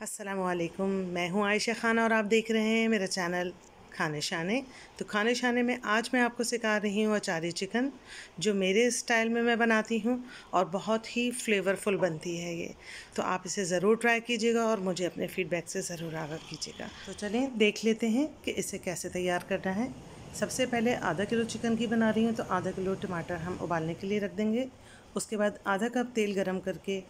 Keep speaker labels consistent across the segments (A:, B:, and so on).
A: असलकुम मैं हूँ आयशा खान और आप देख रहे हैं मेरा चैनल खाने शाने तो खाने शाने में आज मैं आपको सिखा रही हूँ अचारी चिकन जो मेरे स्टाइल में मैं बनाती हूँ और बहुत ही फ्लेवरफुल बनती है ये तो आप इसे ज़रूर ट्राई कीजिएगा और मुझे अपने फीडबैक से ज़रूर आगा कीजिएगा तो चलिए देख लेते हैं कि इसे कैसे तैयार करना है सबसे पहले आधा किलो चिकन की बना रही हूँ तो आधा किलो टमाटर हम उबालने के लिए रख देंगे उसके बाद आधा कप तेल गरम करके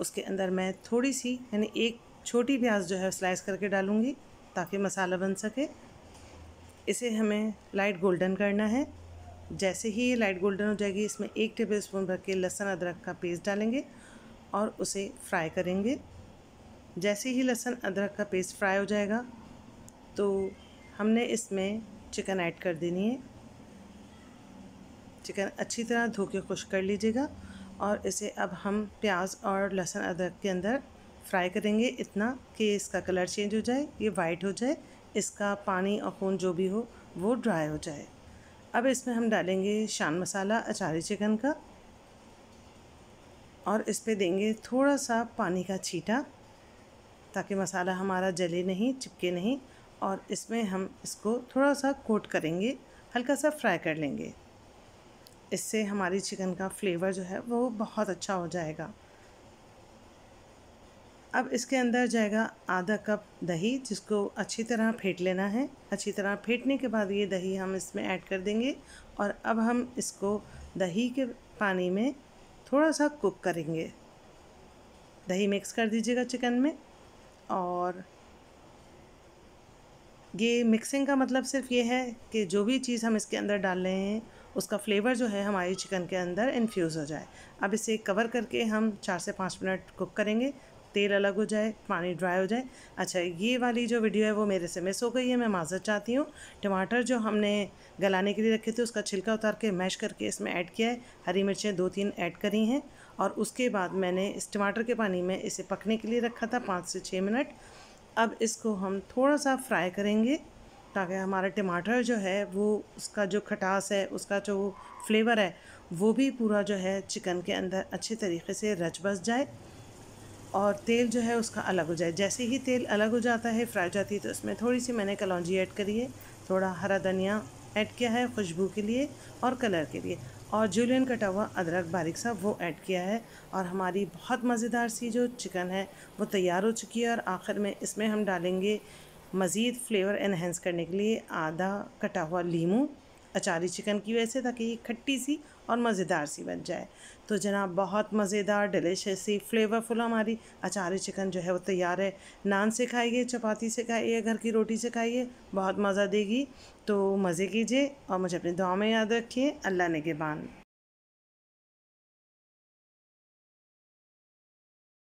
A: उसके अंदर मैं थोड़ी सी यानी एक छोटी प्याज जो है स्लाइस करके डालूँगी ताकि मसाला बन सके इसे हमें लाइट गोल्डन करना है जैसे ही ये लाइट गोल्डन हो जाएगी इसमें एक टेबल स्पून भर के लहसुन अदरक का पेस्ट डालेंगे और उसे फ्राई करेंगे जैसे ही लहसुन अदरक का पेस्ट फ्राई हो जाएगा तो हमने इसमें चिकन ऐड कर देनी है चिकन अच्छी तरह धो के खुश कर लीजिएगा और इसे अब हम प्याज और लहसुन अदरक के अंदर फ्राई करेंगे इतना कि इसका कलर चेंज हो जाए ये वाइट हो जाए इसका पानी और खून जो भी हो वो ड्राई हो जाए अब इसमें हम डालेंगे शान मसाला अचारी चिकन का और इस पर देंगे थोड़ा सा पानी का छीटा ताकि मसाला हमारा जले नहीं चिपके नहीं और इसमें हम इसको थोड़ा सा कोट करेंगे हल्का सा फ्राई कर लेंगे इससे हमारी चिकन का फ्लेवर जो है वो बहुत अच्छा हो जाएगा अब इसके अंदर जाएगा आधा कप दही जिसको अच्छी तरह फेंट लेना है अच्छी तरह फेंटने के बाद ये दही हम इसमें ऐड कर देंगे और अब हम इसको दही के पानी में थोड़ा सा कुक करेंगे दही मिक्स कर दीजिएगा चिकन में और ये मिक्सिंग का मतलब सिर्फ ये है कि जो भी चीज़ हम इसके अंदर डाल रहे हैं उसका फ्लेवर जो है हमारी चिकन के अंदर इन्फ्यूज़ हो जाए अब इसे कवर करके हम चार से पाँच मिनट कुक करेंगे तेल अलग हो जाए पानी ड्राई हो जाए अच्छा ये वाली जो वीडियो है वो मेरे से मिस हो गई है मैं माजत चाहती हूँ टमाटर जो हमने गलाने के लिए रखे थे उसका छिलका उतार के मैश करके इसमें ऐड किया है हरी मिर्चें दो तीन ऐड करी हैं और उसके बाद मैंने इस टमाटर के पानी में इसे पकने के लिए रखा था पाँच से छः मिनट अब इसको हम थोड़ा सा फ्राई करेंगे ताकि हमारा टमाटर जो है वो उसका जो खटास है उसका जो फ्लेवर है वो भी पूरा जो है चिकन के अंदर अच्छे तरीके से रच बस जाए और तेल जो है उसका अलग हो जाए जैसे ही तेल अलग हो जाता है फ्राई हो जाती है तो उसमें थोड़ी सी मैंने कलौजी ऐड करी है थोड़ा हरा धनिया ऐड किया है खुशबू के लिए और कलर के लिए और जूलियन कटा हुआ अदरक बारीक सा वो ऐड किया है और हमारी बहुत मज़ेदार सी जो चिकन है वो तैयार हो चुकी है और आखिर में इसमें हम डालेंगे मज़ीद फ्लेवर इन्हेंस करने के लिए आधा कटा हुआ लीमू अचारी चिकन की वजह से ताकि ये खट्टी सी और मज़ेदार सी बन जाए तो जनाब बहुत मज़ेदार डिलिशियस सी फ्लेवरफुल हमारी अचारी चिकन जो है वो तैयार है नान से खाइए चपाती से खाइए घर की रोटी से खाइए बहुत मज़ा देगी तो मज़े कीजिए और मुझे अपनी दुआ में याद रखिए अल्लाह ने के बान